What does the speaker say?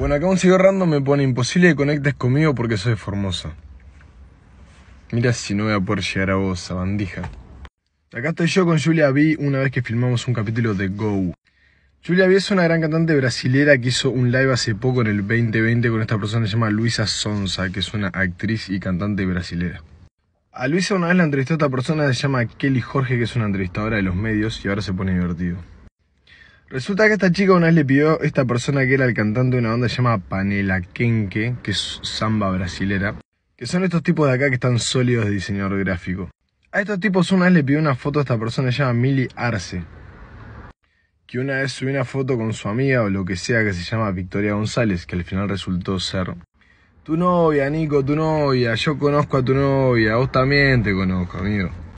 Bueno, acá un sigo random me pone imposible que conectes conmigo porque soy formosa. Mira si no voy a poder llegar a vos, sabandija. Acá estoy yo con Julia B una vez que filmamos un capítulo de Go. Julia B es una gran cantante brasilera que hizo un live hace poco en el 2020 con esta persona que se llama Luisa Sonza, que es una actriz y cantante brasilera. A Luisa una vez la entrevistó esta persona que se llama Kelly Jorge, que es una entrevistadora de los medios y ahora se pone divertido. Resulta que esta chica una vez le pidió a esta persona que era el cantante de una banda llamada Panela Kenke, que es samba brasilera, que son estos tipos de acá que están sólidos de diseñador gráfico. A estos tipos una vez le pidió una foto a esta persona llamada Mili Arce, que una vez subió una foto con su amiga o lo que sea que se llama Victoria González, que al final resultó ser tu novia, Nico, tu novia, yo conozco a tu novia, vos también te conozco, amigo.